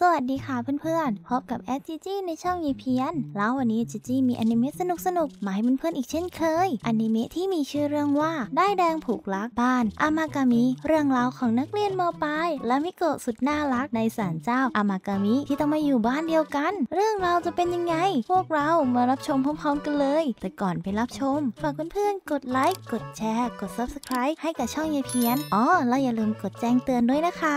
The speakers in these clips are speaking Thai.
สวัสดีค่ะเพื่อนๆพบกับแอดจีจีในช่องยีเพียนแล้ววันนี้จีจีมีอนิเมะสนุกๆมาให้เพื่อนๆอีกเช่นเคยอนิเมะที่มีชื่อเรื่องว่า ได้แดงผูกลัก บ้าน อามากามิเรื่องราวของนักเรียนมปลาย และมิโกะสุดน่ารักในศาลเจ้า อามากามิ ที่ต้องมาอยู่บ้านเดียวกัน เรื่องราวจะเป็นยังไง พวกเรามารับชมพร้อมๆกันเลย แต่ก่อนไปรับชมฝากเพื่อนๆกดไลค์กดแชร์ กด Subscribe ให้กับช่องยีเพียนอ๋อแล้วอย่าลืมกดแจ้งเตือนด้วยนะคะ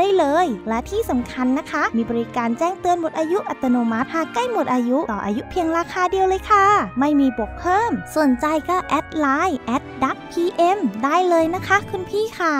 ได้เลย และที่สำคัญนะคะ มีบริการแจ้งเตือนหมดอายุอัตโนมัติ หากใกล้หมดอายุ ต่ออายุเพียงราคาเดียวเลยค่ะ ไม่มีบวกเพิ่มสนใจก็ แอดไลน์แอดดักพีเอ็มได้เลยนะคะ คุณพี่ขา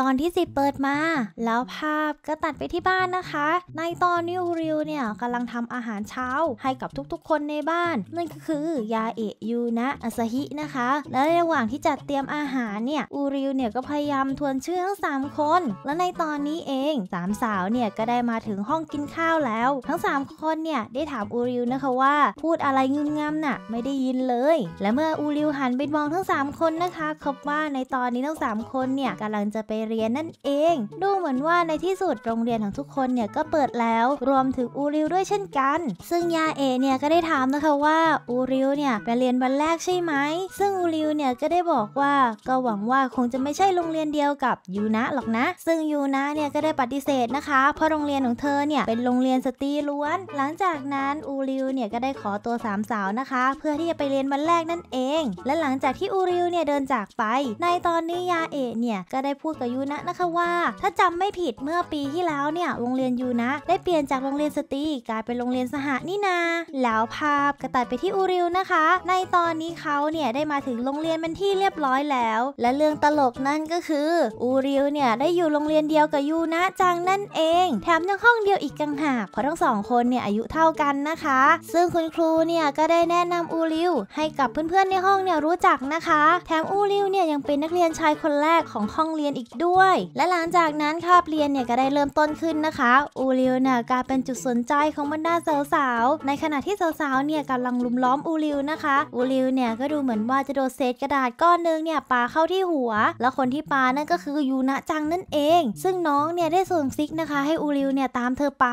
ตอนที่สิบเปิดมา แล้วภาพก็ตัดไปที่บ้านนะคะ ในตอนนิวริวเนี่ยกำลังทำอาหารเช้าให้กับทุกๆคนในบ้าน นั่นก็คือยาเอะยูนะอาซาฮินะคะ และระหว่างที่จัดเตรียมอาหารเนี่ยอูริวเนี่ยก็พยายามทวนชื่อทั้ง3คนและในตอนนี้เององสามสาวเนี่ยก็ได้มาถึงห้องกินข้าวแล้ว ทั้ง 3 คนเนี่ยได้ถามอูริวนะคะว่าพูดอะไรงุมงามน่ะไม่ได้ยินเลย และเมื่ออูริวหันไปมองทั้ง 3 คนนะคะพบว่าในตอนนี้ทั้ง3คนเนี่ยกำลังจะไปเรียนนั่นเอง ดูเหมือนว่าในที่สุด โรงเรียนของทุกคนเนี่ยก็เปิดแล้วรวมถึงอูริวด้วยเช่นกัน ซึ่งยาเอเนี่ยก็ได้ถามนะคะว่าอูริวเนี่ยไปเรียนวันแรกใช่ไหมซึ่งอูริวเนี่ยก็ได้บอกว่าก็หวังว่าคงจะไม่ใช่โรงเรียนเดียวกับยูนะหรอกนะซึ่งยูนะเนี่ยก็ได้ได้ปฏิเสธนะคะเพราะโรงเรียนของเธอเนี่ยเป็นโรงเรียนสตรีล้วน หลังจากนั้น อูริวเนี่ยก็ได้ขอตัวสามสาวนะคะเพื่อที่จะไปเรียนวันแรกนั่นเอง และหลังจากที่อูริวเนี่ยเดินจากไป ในตอนนี้ยาเอะเนี่ยก็ได้พูดกับยูนะนะคะว่าถ้าจำไม่ผิดเมื่อปีที่แล้วเนี่ยโรงเรียน ยูนะ ได้เปลี่ยนจากโรงเรียนสตรีกลายเป็นโรงเรียนสหนี่นา แล้วภาพกระตัดไปที่อูริวนะคะ ในตอนนี้เขาเนี่ยได้มาถึงโรงเรียนเป็นที่เรียบร้อยแล้ว และเรื่องตลกนั่นก็คืออูริวเนี่ยได้อยู่โรงเรียนเดียวกับยูนะะจังนั่นเอง แถมยังห้องเดียวอีกกังหากเพราะทั้งสองคนเนี่ยอายุเท่ากันนะคะ ซึ่งคุณครูเนี่ยก็ได้แนะนำอูริว ให้กับเพื่อนๆในห้องเนี่ยรู้จักนะคะ แถมอูริวเนี่ยยังเป็นนักเรียนชายคนแรกของห้องเรียนอีกด้วย และหลังจากนั้นคาบเรียนเนี่ยก็ได้เริ่มต้นขึ้นนะคะอูริวเนี่ยกลายเป็นจุดสนใจของบรรดาสาวๆ ในขณะที่สาวๆเนี่ยกำลังลุมล้อมอูริวนะคะ อูริวเนี่ยก็ดูเหมือนว่าจะโดนเศษกระดาษก้อนนึงเนี่ยปาเข้าที่หัว แล้วคนที่ปานั่นก็คือยูนะจังนั่นเอง ซึ่งน้องเนี่ยได้ส่งซิกนะคะให้อูริวเนี่ยตามเธอไป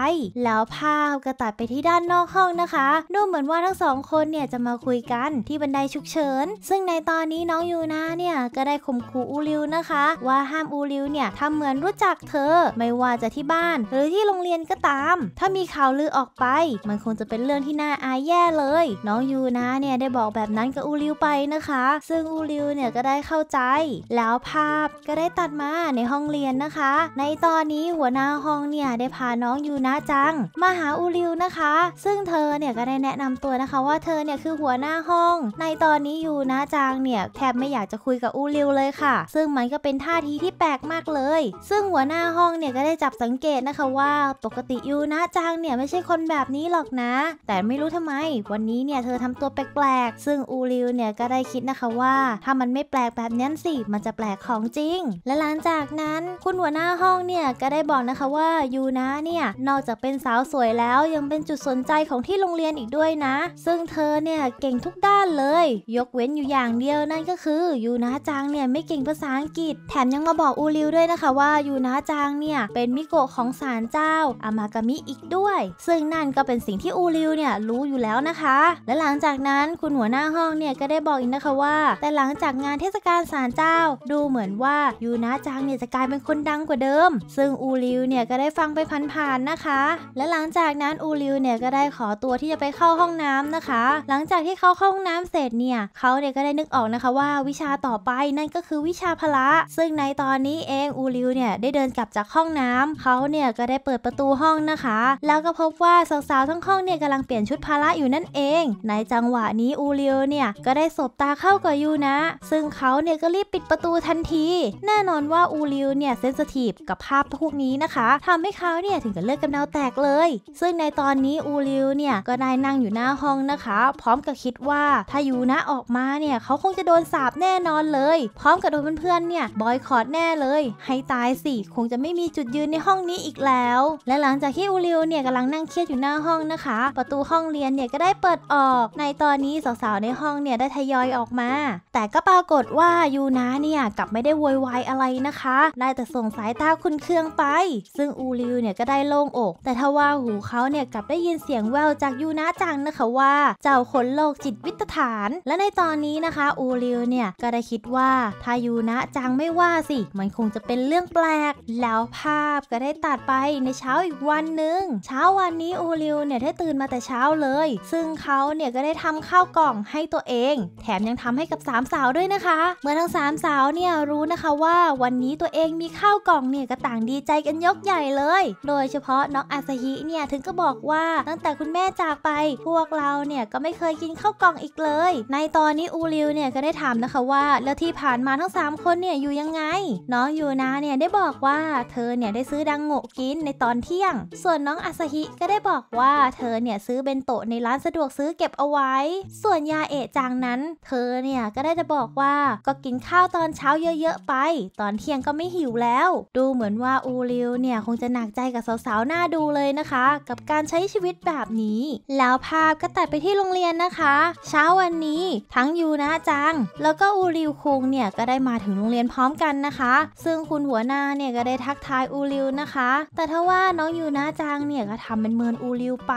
แล้วภาพก็ตัดไปที่ด้านนอกห้องนะคะดูเหมือนว่าทั้งสองคนเนี่ยจะมาคุยกันที่บันไดฉุกเฉินซึ่งในตอนนี้น้องยูนาเนี่ยก็ได้ข่มขู่อูริวนะคะ ว่าห้ามอูริวเนี่ยทำเหมือนรู้จักเธอไม่ว่าจะที่บ้านหรือที่โรงเรียนก็ตาม ถ้ามีข่าวลือออกไป มันคงจะเป็นเรื่องที่น่าอายแย่เลย น้องยูนาเนี่ยได้บอกแบบนั้นกับอูริวไปนะคะ ซึ่งอูริวเนี่ยก็ได้เข้าใจ แล้วภาพก็ได้ตัดมาในห้องเรียนนะคะ ในตอนนนี้หัวหน้าห้องเนี่ย ได้พาน้องยูนะจัง มาหาอูริวนะคะ ซึ่งเธอเนี่ยก็ได้แนะนำตัวนะคะว่าเธอเนี่ยคือหัวหน้าห้อง ในตอนนี้ยูนะจังเนี่ยแทบไม่อยากจะคุยกับอูริวเลยค่ะ ซึ่งมันก็เป็นท่าทีที่แปลกมากเลย ซึ่งหัวหน้าห้องเนี่ยก็ได้จับสังเกตนะคะว่า ปกติยูนะจังเนี่ยไม่ใช่คนแบบนี้หรอกนะ แต่ไม่รู้ทำไม วันนี้เนี่ยเธอทำตัวแปลกๆซึ่งอูริวเนี่ยก็ได้คิดนะคะว่า ถ้ามันไม่แปลกแบบนั้นสิ มันจะแปลกของจริง และหลังจากนั้นคุณหัวหน้าห้องเนี่ยี่ยก็ได้บอกนะคะว่ายูนะเนี่ยนอกจากเป็นสาวสวยแล้วยังเป็นจุดสนใจของที่โรงเรียนอีกด้วยนะ ซึ่งเธอเนี่ยเก่งทุกด้านเลย ยกเว้นอยู่อย่างเดียวนั่นก็คือ ยูนะจังเนี่ยไม่เก่งภาษาอังกฤษแถมยังมาบอกอูริวด้วยนะคะว่ายูนะจังเนี่ยเป็นมิโกะของศาลเจ้าอามากามิอีกด้วย ซึ่งนั่นก็เป็นสิ่งที่อูริวเนี่ยรู้อยู่แล้วนะคะ และหลังจากนั้นคุณหัวหน้าห้องเนี่ยก็ได้บอกอีกนะคะว่า แต่หลังจากงานเทศกาลศาลเจ้า ดูเหมือนว่ายูนะจังเนี่ยจะกลายเป็นคนดังกว่าเดิมซึ่งอูริวเนี่ย ก็ได้ฟังไปผ่านๆนะคะ และหลังจากนั้นอูริวเนี่ยก็ได้ขอตัวที่จะไปเข้าห้องน้ำนะคะ หลังจากที่เขาเข้าห้องน้ำเสร็จเนี่ยเขาเนี่ยก็ได้นึกออกนะคะว่า วิชาต่อไปนั่นก็คือวิชาพละ ซึ่งในตอนนี้เองอูริวเนี่ยได้เดินกลับจากห้องน้ำ เขาเนี่ยก็ได้เปิดประตูห้องนะคะ แล้วก็พบว่าสาวๆทั้งห้องเนี่ยกำลังเปลี่ยนชุดพละอยู่นั่นเอง ในจังหวะนี้อูริวเนี่ยก็ได้สบตาเข้ากับยูนะ ซึ่งเขาเนี่ยก็รีบปิดประตูทันที แน่นอนว่าอูริวเนี่ยเซนสทีฟกับภาพพพวกนี้นะคะ ทำให้เขาเนี่ยถึงกับเลือดกำเดาแตกเลย ซึ่งในตอนนี้อูริวเนี่ยก็ได้นั่งอยู่หน้าห้องนะคะ พร้อมกับคิดว่าถ้ายูนะออกมาเนี่ยเขาคงจะโดนสาบแน่นอนเลย พร้อมกับโดนเพื่อน ๆ เนี่ย บอยคอตแน่เลย ให้ตายสิ คงจะไม่มีจุดยืนในห้องนี้อีกแล้ว และหลังจากที่อูริวเนี่ยกำลังนั่งเครียดอยู่หน้าห้องนะคะ ประตูห้องเรียนเนี่ยก็ได้เปิดออก ในตอนนี้สาวๆในห้องเนี่ยได้ทยอยออกมา แต่ก็ปรากฏว่ายูนะเนี่ยกลับไม่ได้โวยวายอะไรนะคะได้แต่ส่งสายตาคุณคืืองไป ซึ่งอูริวเนี่ยก็ได้โล่งอก แต่ทว่าหูเขาเนี่ยกลับได้ยินเสียงแววจากยูนาจังนะคะว่าเจ้าคนโลกจิตวิตฐาน และในตอนนี้นะคะอูริวเนี่ยก็ได้คิดว่าถ้ายูนาจังไม่ว่าสิ มันคงจะเป็นเรื่องแปลก แล้วภาพก็ได้ตัดไปในเช้าอีกวันหนึ่งเช้าวันนี้อูริวเนี่ยได้ตื่นมาแต่เช้าเลย ซึ่งเขาเนี่ยก็ได้ทำข้าวกล่องให้ตัวเอง แถมยังทำให้กับ3สสาวด้วยนะคะ เมื่อทั้ง3สาวเนี่ยรู้นะคะว่าวันนี้ตัวเองมีข้าวกล่องเนี่ยก็ต่างดีใจกันยกใหญ่เลย โดยเฉพาะน้องอาซาฮิเนี่ยถึงก็บอกว่าตั้งแต่คุณแม่จากไป พวกเราเนี่ยก็ไม่เคยกินข้าวกล่องอีกเลย ในตอนนี้อูริวเนี่ยก็ได้ถามนะคะว่า แล้วที่ผ่านมาทั้ง3คนเนี่ยอยู่ยังไงน้องยูนาเนี่ยได้บอกว่าเธอเนี่ยได้ซื้อดังโงกินในตอนเที่ยง ส่วนน้องอาซาฮิก็ได้บอกว่าเธอเนี่ยซื้อเบนโตะในร้านสะดวกซื้อเก็บเอาไว้ ส่วนยาเอจังนั้นเธอเนี่ยก็ได้จะบอกว่าก็กินข้าวตอนเช้าเยอะๆไป ตอนเที่ยงก็ไม่หิวแล้ว ดูเหมือนว่าอูริวเนี่ยคงจะหนักใจกับสาวๆหน้าดูเลยนะคะ กับการใช้ชีวิตแบบนี้ แล้วภาพก็ตัดไปที่โรงเรียนนะคะ เช้าวันนี้ ทั้งยูนะจังแล้วก็อูริวคงเนี่ยก็ได้มาถึงโรงเรียนพร้อมกันนะคะ ซึ่งคุณหัวหน้าเนี่ยก็ได้ทักทายอูริวนะคะ แต่ทว่าน้องยูนะจังเนี่ยก็ทำเป็นเมินอูริวไป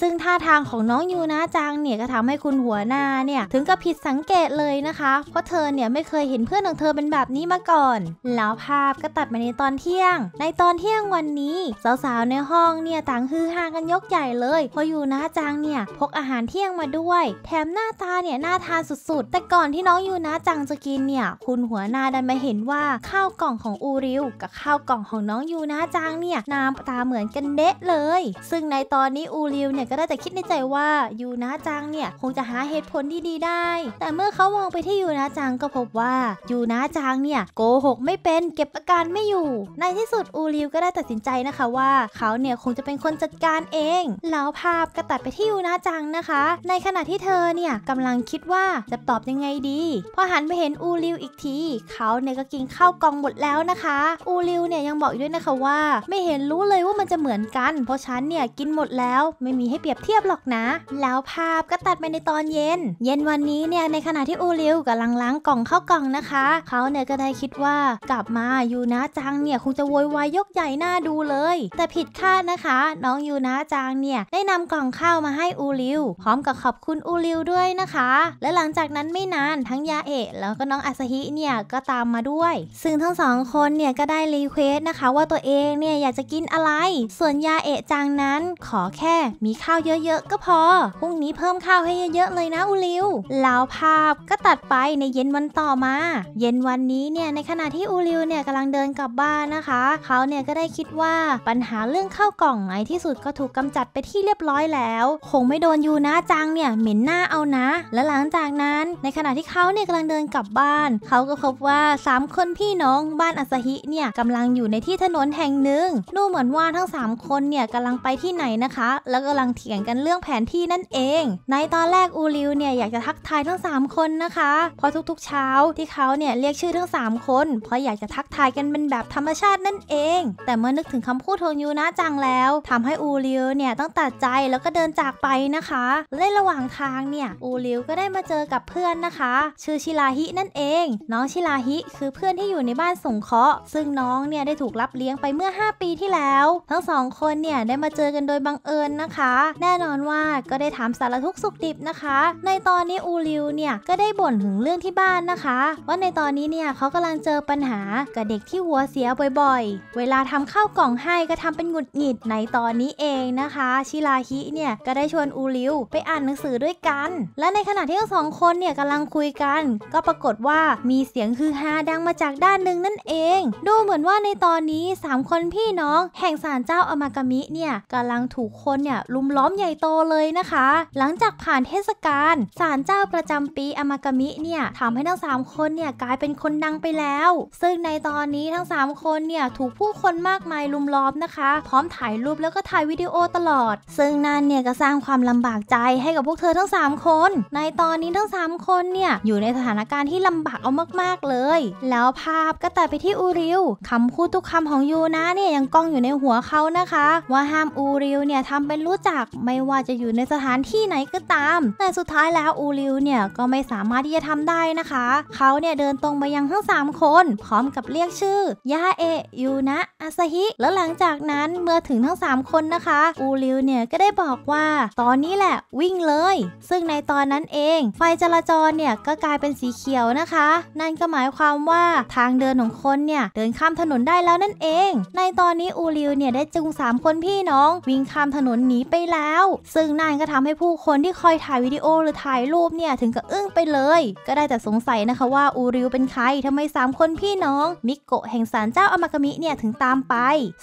ซึ่งท่าทางของน้องยูนะจังเนี่ยก็ทำให้คุณหัวหน้าเนี่ยถึงกับผิดสังเกตเลยนะคะ เพราะเธอเนี่ยไม่เคยเห็นเพื่อนของเธอเป็นแบบนี้มาก่อน แล้วภาพก็ตัดมาในตอนเที่ยงางในตอนเที่ยงวันนี้สาวๆในห้องเนี่ยต่างฮือฮากันยกใหญ่เลยพออยู่นะจังเนี่ยพกอาหารเที่ยงมาด้วย แถมหน้าตาเนี่ยน่าทานสุดๆ แต่ก่อนที่น้องอยู่นะจังจะกินเนี่ย คุณหัวหน้าดันมาเห็นว่าข้าวกล่องของอูริว กับข้าวกล่องของน้องอยู่นะจังเนี่ยน้ำตาเหมือนกันเดะเลย ซึ่งในตอนนี้อูริวเนี่ยก็ได้แต่คิดในใจว่าอยู่นะจังเนี่ยคงจะหาเหตุผลที่ดีได้ แต่เมื่อเขามองไปที่อยู่นะจังก็พบว่าอยู่นะจังเนี่ยโกหกไม่เป็นเก็บอาการไม่อยู่ในที่ที่สุดอูริวก็ได้ตัดสินใจนะคะว่าเขาเนี่ย คงจะเป็นคนจัดการเอง แล้วภาพก็ตัดไปที่ยูนาจังนะคะ ในขณะที่เธอเนี่ยกำลังคิดว่าจะตอบยังไงดี พอหันไปเห็นอูริวอีกที เขาเนี่ยก็กินข้าวกองหมดแล้วนะคะ อูริวเนี่ยยังบอกอีกด้วยนะคะว่าไม่เห็นรู้เลยว่ามันจะเหมือนกัน เพราะฉันเนี่ยกินหมดแล้วไม่มีให้เปรียบเทียบหรอกนะ แล้วภาพก็ตัดไปในตอนเย็น เย็นวันนี้เนี่ยในขณะที่อูริวกำลังล้างกล่องข้าวกล่องนะคะ เขาเนี่ยก็ได้คิดว่า กลับมายูนาจังเนี่ยคงจะโวยวายยกใหญ่หน้าดูเลย แต่ผิดคาดนะคะ น้องยูนาจางเนี่ยได้นำกล่องข้าวมาให้อูริว พร้อมกับขอบคุณ อูริวด้วยนะคะและหลังจากนั้นไม่นานทั้งยาเอะแล้วก็น้องอาซาฮิเนี่ยก็ตามมาด้วย ซึ่งทั้งสองคนเนี่ยก็ได้รีเควสนะคะ ว่าตัวเองเนี่ยอยากจะกินอะไร ส่วนยาเอะจางนั้นขอแค่มีข้าวเยอะๆ ก็พอพรุ่งนี้เพิ่มข้าวให้เยอะๆเลยนะอูริวแล้วภาพก็ตัดไปในเย็นวันต่อมา เย็นวันนี้เนี่ยในขณะที่อูริวเนี่ยกำลังเดินกลับบ้านนะคะเขาเนี่ยก็ได้คิดว่าปัญหาเรื่องข้าวกล่องในที่สุดก็ถูกกำจัดไปที่เรียบร้อยแล้ว คงไม่โดนยูนะจังเนี่ยเหม็นหน้าเอานะ และหลังจากนั้น ในขณะที่เขาเนี่ยกำลังเดินกลับบ้านเขาก็พบว่า 3 คนพี่น้องบ้านอัซาฮิเนี่ยกำลังอยู่ในที่ถนนแห่งหนึ่งดูเหมือนว่าทั้ง 3 คนเนี่ยกำลังไปที่ไหนนะคะ แล้วกำลังเถียงกันเรื่องแผนที่นั่นเอง ในตอนแรกอูริวเนี่ยอยากจะทักทายทั้ง3 คนนะคะเพราะทุก ๆ เช้าที่เขาเนี่ยเรียกชื่อทั้ง3คน เพราะอยากจะทักทายกันเป็นแบบธรรมชาตินั่นเอง แต่เมื่อนึกถึงคำพูดของยูนะจังแล้ว ทำให้อูริวเนี่ยต้องตัดใจแล้วก็เดินจากไปนะคะ และระหว่างทางเนี่ยอูริวก็ได้มาเจอกับเพื่อนนะคะ ชื่อชิลาฮินั่นเอง น้องชิลาฮิคือเพื่อนที่อยู่ในบ้านสงเคราะห์ซึ่งน้องเนี่ยได้ถูกรับเลี้ยงไปเมื่อ 5 ปีที่แล้ว ทั้งสองคนเนี่ยได้มาเจอกันโดยบังเอิญนะคะ แน่นอนว่าก็ได้ถามสารทุกสุขดิบนะคะ ในตอนนี้อูริวเนี่ยก็ได้บ่นถึงเรื่องที่บ้านนะคะว่าในตอนนี้เนี่ยเขากำลังเจอปัญหากับเด็กที่หัวเสียบ่อย่อยเวลาทำข้าวกล่องให้ก็ทำเป็นหงุดหงิดในตอนนี้เองนะคะชิราฮิเนี่ยก็ได้ชวนอูริวไปอ่านหนังสือด้วยกัน และในขณะที่ทั้งสองคนเนี่ยกำลังคุยกัน ก็ปรากฏว่ามีเสียงฮือฮาดังมาจากด้านหนึ่งนั่นเอง ดูเหมือนว่าในตอนนี้ 3 คนพี่น้องแห่งศาลเจ้าอมากามิเนี่ยกำลังถูกคนเนี่ยลุมล้อมใหญ่โตเลยนะคะ หลังจากผ่านเทศกาลศาลเจ้าประจำปีอมากามิเนี่ยทำให้ทั้ง3คนเนี่ยกลายเป็นคนดังไปแล้ว ซึ่งในตอนนี้ทั้ง3คนเนี่ยถูกผู้คนมากมายลุมล้อมนะคะ พร้อมถ่ายรูปแล้วก็ถ่ายวิดีโอตลอด ซึ่งนั่นเนี่ยก็สร้างความลำบากใจให้กับพวกเธอทั้ง 3 คน ในตอนนี้ทั้ง 3 คนเนี่ยอยู่ในสถานการณ์ที่ลำบากเอามากๆเลย แล้วภาพก็แต่ไปที่อูริวคำพูดทุกคำของยูนะเนี่ยยังกล้องอยู่ในหัวเขานะคะ ว่าห้ามอูริวเนี่ยทำเป็นรู้จักไม่ว่าจะอยู่ในสถานที่ไหนก็ตาม แต่สุดท้ายแล้วอูริวเนี่ยก็ไม่สามารถที่จะทำได้นะคะเขาเนี่ยเดินตรงไปยังทั้ง3คนพร้อมกับเรียกชื่อยาเอะยูนะอาซาฮิแล้วหลังจากนั้นเมื่อถึงทั้ง 3 คนนะคะอูริวเนี่ย ก็ได้บอกว่า ตอนนี้แหละวิ่งเลย ซึ่งในตอนนั้นเอง ไฟจราจรเนี่ย ก็กลายเป็นสีเขียวนะคะ นั่นก็หมายความว่าทางเดินของคนเนี่ยเดินข้ามถนนได้แล้วนั่นเอง ในตอนนี้อูริวเนี่ยได้จูง3 คนพี่น้อง วิ่งข้ามถนนหนีไปแล้ว ซึ่งนั่นก็ทำให้ผู้คนที่คอยถ่ายวิดีโอหรือถ่ายรูปเนี่ยถึงกับอึ้งไปเลย ก็ได้แต่สงสัยนะคะว่าอูริวเป็นใครทำไม3คนพี่น้องมิโกะแห่งศาลเจ้าอามากามมิเนี่ยถึงตามไป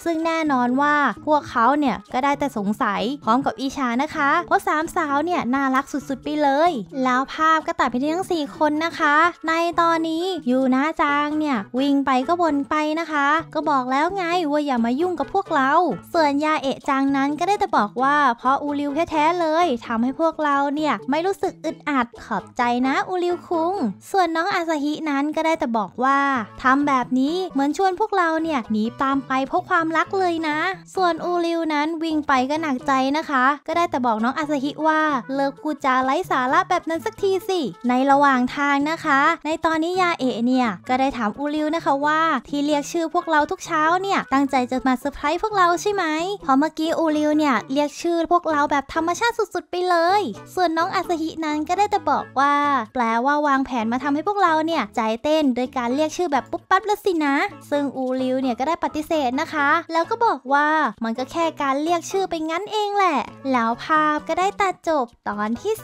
ซึ่งแน่นอนว่าพวกเขาเนี่ยก็ได้แต่สงสัยพร้อมกับอิชานะคะเพราะสามสาวเนี่ยน่ารักสุดๆไปเลย แล้วภาพก็ตัดไปที่ทั้ง4คนนะคะในตอนนี้ยูนาจางเนี่ยวิ่งไปก็วนไปนะคะ ก็บอกแล้วไงว่าอย่ามายุ่งกับพวกเรา ส่วนยาเอะจางนั้นก็ได้แต่บอกว่า เพราะอูริวแท้ๆเลย ทำให้พวกเราเนี่ยไม่รู้สึกอึดอัดขอบใจนะอูริวคุงส่วนน้องอาซาฮินั้นก็ได้แต่บอกว่า ทำแบบนี้เหมือนชวนพวกเราเนี่ย่ยหนีตามไปเพราะความรักเลยนะ ส่วนอูริวนั้นวิ่งไปก็หนักใจนะคะ ก็ได้แต่บอกน้องอาซาฮิว่าเลิกกูจาไร้สาระแบบนั้นสักทีสิในระหว่างทางนะคะ ในตอนนี้ยาเอะเนี่ยก็ได้ถามอูริวนะคะว่า ที่เรียกชื่อพวกเราทุกเช้าเนี่ยตั้งใจจะมาเซอร์ไพรส์พวกเราใช่ไหมเพราะเมื่อกี้อูริวเนี่ยเรียกชื่อพวกเราแบบธรรมชาติสุดๆ ไปเลย ส่วนน้องอาซาฮินั้นก็ได้แต่บอกว่าแปลว่าวางแผนมาทำให้พวกเราเนี่ยใจเต้นโดยการเรียกชื่อแบบปุ๊บปั๊บแล้วสินะ ซึ่งอูริวเนี่ยก็ได้ปฏิเสธนะคะ แล้วก็บอกว่ามันก็แค่การเรียกชื่อไปงั้นเองแหละ แล้วภาพก็ได้ตัดจบตอนที่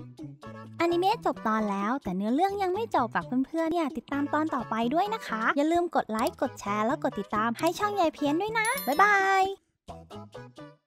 10อนิเมะจบตอนแล้วแต่เนื้อเรื่องยังไม่จบฝากเพื่อนๆเนี่ยติดตามตอนต่อไปด้วยนะคะ อย่าลืมกดไลค์ กดแชร์ แล้วกดติดตามให้ช่องยายเพี้ยนด้วยนะ บ๊ายบาย